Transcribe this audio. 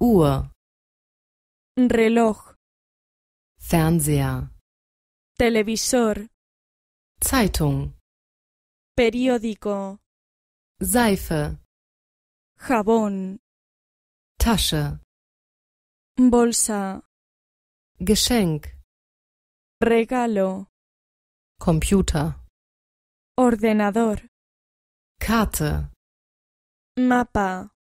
Uhr. Reloj. Fernseher. Televisor. Zeitung. Periódico. Seife. Jabón. Tasche. Bolsa. Geschenk. Regalo. Computer. Ordenador. Karte. Mapa.